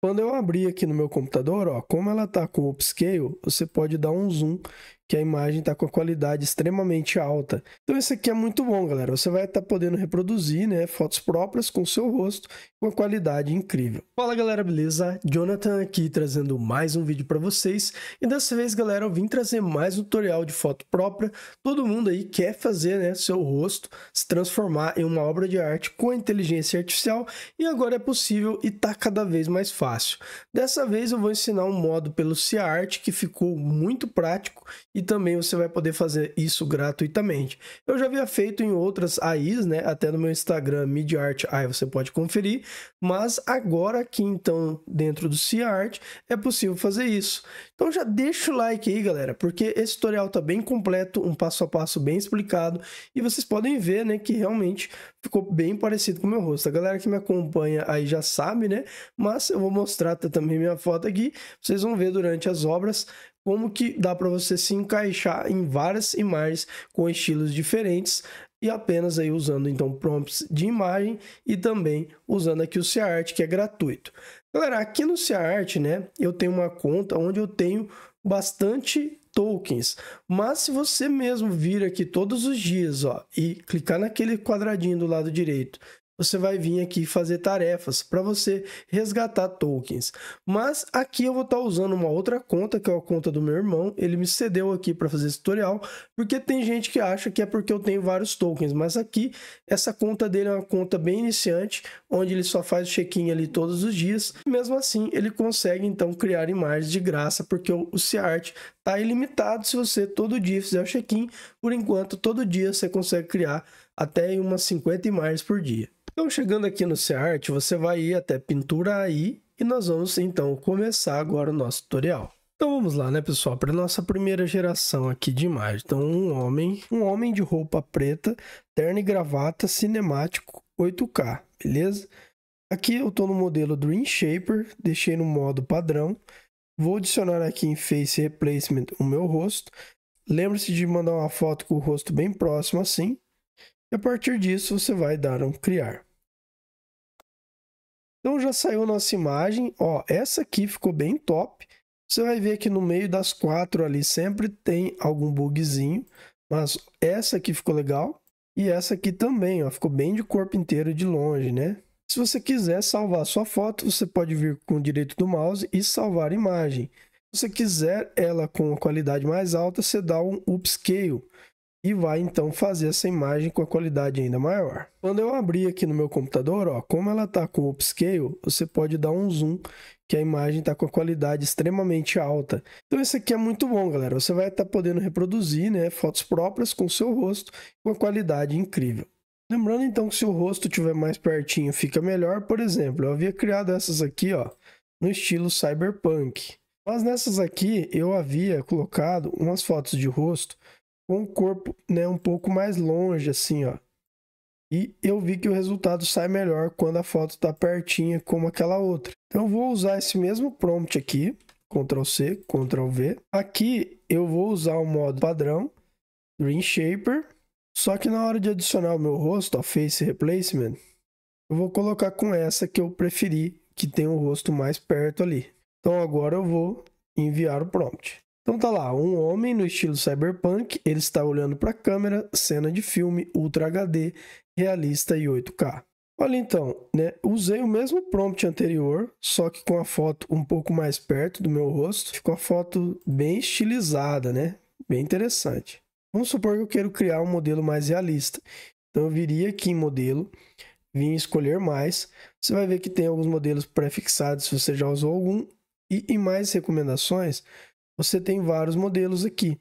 Quando eu abrir aqui no meu computador, ó, como ela está com upscale, você pode dar um zoom que a imagem está com a qualidade extremamente alta. Então isso aqui é muito bom, galera. Você vai estar tá podendo reproduzir né, fotos próprias com o seu rosto com a qualidade incrível. Fala galera, beleza? Jonathan aqui trazendo mais um vídeo para vocês. E dessa vez, galera, eu vim trazer mais um tutorial de foto própria. Todo mundo aí quer fazer né, seu rosto se transformar em uma obra de arte com inteligência artificial e agora é possível e está cada vez mais fácil. Dessa vez eu vou ensinar um modo pelo CiArt que ficou muito prático e também você vai poder fazer isso gratuitamente. Eu já havia feito em outras AIs, né? Até no meu Instagram, MidArt aí você pode conferir, mas agora aqui então dentro do CiArt é possível fazer isso. Então já deixa o like aí, galera, porque esse tutorial tá bem completo, um passo a passo bem explicado e vocês podem ver, né, que realmente ficou bem parecido com o meu rosto. A galera que me acompanha aí já sabe, né? Mas eu vou mostrar também minha foto aqui. Vocês vão ver durante as obras como que dá para você se encaixar em várias imagens com estilos diferentes e apenas aí usando então prompts de imagem e também usando aqui o CART que é gratuito. Galera, aqui no CART, né, eu tenho uma conta onde eu tenho bastante tokens, mas se você mesmo vir aqui todos os dias, ó, e clicar naquele quadradinho do lado direito você vai vir aqui fazer tarefas para você resgatar tokens. Mas aqui eu vou estar tá usando uma outra conta, que é a conta do meu irmão. Ele me cedeu aqui para fazer esse tutorial, porque tem gente que acha que é porque eu tenho vários tokens. Mas aqui, essa conta dele é uma conta bem iniciante, onde ele só faz check-in ali todos os dias. Mesmo assim, ele consegue então criar imagens de graça, porque o seart está ilimitado se você todo dia fizer o check-in. Por enquanto, todo dia você consegue criar até umas 50 imagens por dia. Então, chegando aqui no SeArt, você vai ir até Pintura aí e nós vamos então começar agora o nosso tutorial. Então vamos lá, né, pessoal, para nossa primeira geração aqui de imagem. Então, um homem, um homem de roupa preta, terno e gravata cinemático 8K, beleza? Aqui eu estou no modelo Dream Shaper, deixei no modo padrão. Vou adicionar aqui em Face Replacement o meu rosto. Lembre-se de mandar uma foto com o rosto bem próximo assim. E a partir disso você vai dar um criar. Então já saiu nossa imagem, ó, essa aqui ficou bem top. Você vai ver que no meio das quatro ali sempre tem algum bugzinho, mas essa aqui ficou legal. E essa aqui também, ó, ficou bem de corpo inteiro de longe, né? Se você quiser salvar sua foto, você pode vir com o direito do mouse e salvar a imagem. Se você quiser ela com qualidade mais alta, você dá um upscale e vai então fazer essa imagem com a qualidade ainda maior. Quando eu abrir aqui no meu computador, ó, como ela está com upscale, você pode dar um zoom que a imagem está com a qualidade extremamente alta. Então isso aqui é muito bom, galera. Você vai estar tá podendo reproduzir né, fotos próprias com o seu rosto com a qualidade incrível. Lembrando então que se o rosto estiver mais pertinho fica melhor, por exemplo, eu havia criado essas aqui ó, no estilo cyberpunk. Mas nessas aqui eu havia colocado umas fotos de rosto com o corpo né, um pouco mais longe, assim, ó. E eu vi que o resultado sai melhor quando a foto está pertinha, como aquela outra. Então eu vou usar esse mesmo prompt aqui, Ctrl C, Ctrl V. Aqui eu vou usar o modo padrão, Dream Shaper. Só que na hora de adicionar o meu rosto, ó, Face Replacement, eu vou colocar com essa que eu preferi, que tem o rosto mais perto ali. Então agora eu vou enviar o prompt. Então tá lá, um homem no estilo cyberpunk, ele está olhando para a câmera, cena de filme Ultra HD, realista e 8K. Olha então, né? Usei o mesmo prompt anterior, só que com a foto um pouco mais perto do meu rosto. Ficou a foto bem estilizada, né? Bem interessante. Vamos supor que eu quero criar um modelo mais realista. Então eu viria aqui em modelo, vim escolher mais. Você vai ver que tem alguns modelos prefixados se você já usou algum. E em mais recomendações, você tem vários modelos aqui.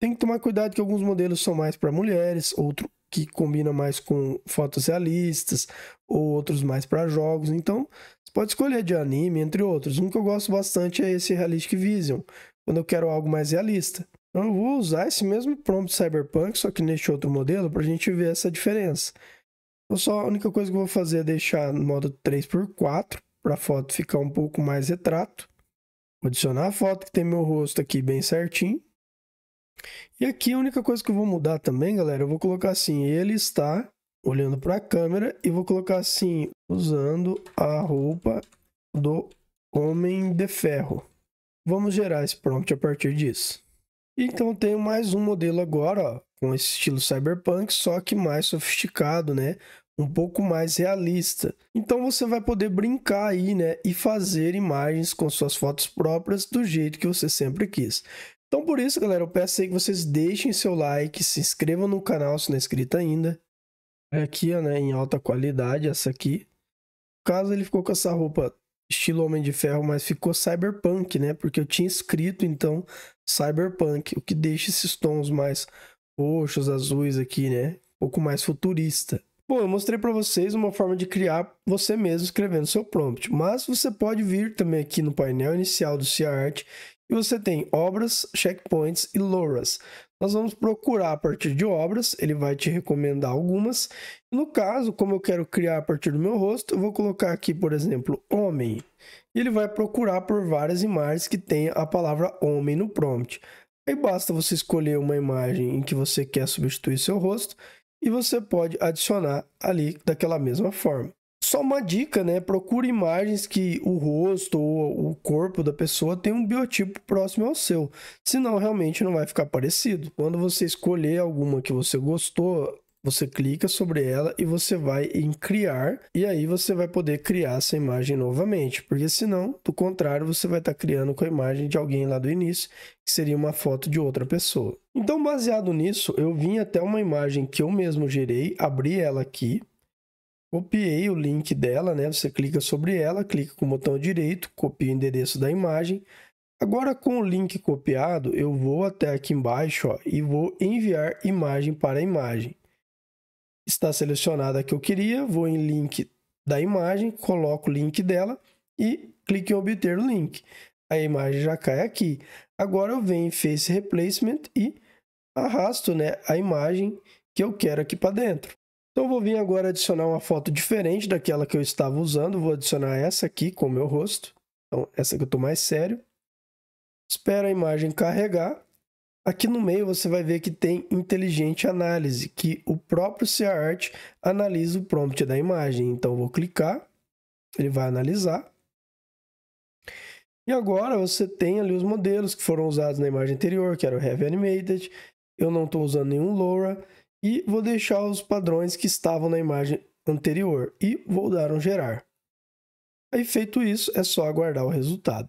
Tem que tomar cuidado que alguns modelos são mais para mulheres, outro que combina mais com fotos realistas, outros mais para jogos. Então, você pode escolher de anime, entre outros. Um que eu gosto bastante é esse Realistic Vision, quando eu quero algo mais realista. Então, eu vou usar esse mesmo prompt Cyberpunk, só que neste outro modelo, para a gente ver essa diferença. Eu então, só, a única coisa que eu vou fazer é deixar no modo 3x4, para a foto ficar um pouco mais retrato. Vou adicionar a foto que tem meu rosto aqui bem certinho. E aqui a única coisa que eu vou mudar também, galera, eu vou colocar assim, ele está olhando para a câmera e vou colocar assim, usando a roupa do Homem de Ferro. Vamos gerar esse prompt a partir disso. Então tenho mais um modelo agora, ó, com esse estilo cyberpunk, só que mais sofisticado, né? um pouco mais realista. Então você vai poder brincar aí, né, e fazer imagens com suas fotos próprias do jeito que você sempre quis. Então por isso, galera, eu peço aí que vocês deixem seu like, se inscrevam no canal se não é inscrito ainda. É aqui, ó, né, em alta qualidade, essa aqui. caso ele ficou com essa roupa estilo Homem de Ferro, mas ficou cyberpunk, né? Porque eu tinha escrito então cyberpunk, o que deixa esses tons mais roxos, azuis aqui, né? Um pouco mais futurista. Bom, eu mostrei para vocês uma forma de criar você mesmo escrevendo seu prompt, mas você pode vir também aqui no painel inicial do Art e você tem obras, checkpoints e LoRa's. Nós vamos procurar a partir de obras, ele vai te recomendar algumas. No caso, como eu quero criar a partir do meu rosto, eu vou colocar aqui, por exemplo, homem. E ele vai procurar por várias imagens que tenha a palavra homem no prompt. Aí basta você escolher uma imagem em que você quer substituir seu rosto e você pode adicionar ali daquela mesma forma. Só uma dica, né? Procure imagens que o rosto ou o corpo da pessoa tem um biotipo próximo ao seu, senão realmente não vai ficar parecido. Quando você escolher alguma que você gostou você clica sobre ela e você vai em criar e aí você vai poder criar essa imagem novamente, porque senão, do contrário, você vai estar tá criando com a imagem de alguém lá do início, que seria uma foto de outra pessoa. Então, baseado nisso, eu vim até uma imagem que eu mesmo gerei, abri ela aqui, copiei o link dela, né? Você clica sobre ela, clica com o botão direito, copia o endereço da imagem. Agora, com o link copiado, eu vou até aqui embaixo ó, e vou enviar imagem para imagem está selecionada a que eu queria, vou em link da imagem, coloco o link dela e clico em obter o link. A imagem já cai aqui. Agora eu venho em Face Replacement e arrasto né, a imagem que eu quero aqui para dentro. Então vou vir agora adicionar uma foto diferente daquela que eu estava usando. Vou adicionar essa aqui com o meu rosto. Então essa que eu estou mais sério. Espero a imagem carregar. Aqui no meio você vai ver que tem inteligente análise, que o próprio CAArt analisa o prompt da imagem. Então vou clicar, ele vai analisar. E agora você tem ali os modelos que foram usados na imagem anterior, que era o Heavy Animated. Eu não estou usando nenhum LoRa. E vou deixar os padrões que estavam na imagem anterior e vou dar um gerar. Aí feito isso, é só aguardar o resultado.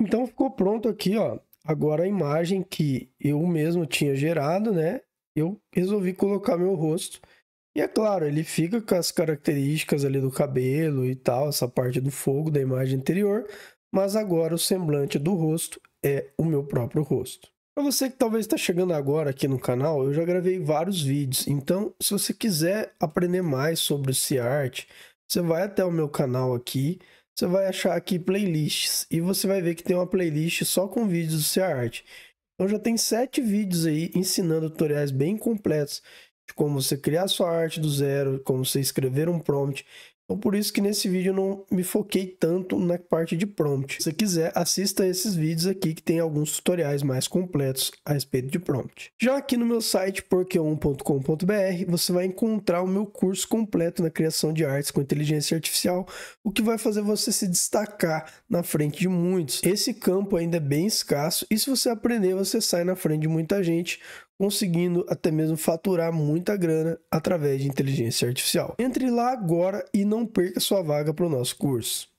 Então ficou pronto aqui, ó, Agora a imagem que eu mesmo tinha gerado, né? Eu resolvi colocar meu rosto. E é claro, ele fica com as características ali do cabelo e tal, essa parte do fogo da imagem anterior, mas agora o semblante do rosto é o meu próprio rosto. Para você que talvez está chegando agora aqui no canal, eu já gravei vários vídeos, então se você quiser aprender mais sobre o C-Art, você vai até o meu canal aqui, você vai achar aqui playlists e você vai ver que tem uma playlist só com vídeos do SeaArt. Então já tem sete vídeos aí ensinando tutoriais bem completos de como você criar sua arte do zero, como você escrever um prompt, então por isso que nesse vídeo eu não me foquei tanto na parte de prompt. Se quiser, assista esses vídeos aqui que tem alguns tutoriais mais completos a respeito de prompt. Já aqui no meu site porque 1combr você vai encontrar o meu curso completo na criação de artes com inteligência artificial, o que vai fazer você se destacar na frente de muitos. Esse campo ainda é bem escasso e se você aprender, você sai na frente de muita gente, conseguindo até mesmo faturar muita grana através de inteligência artificial. Entre lá agora e não perca sua vaga para o nosso curso.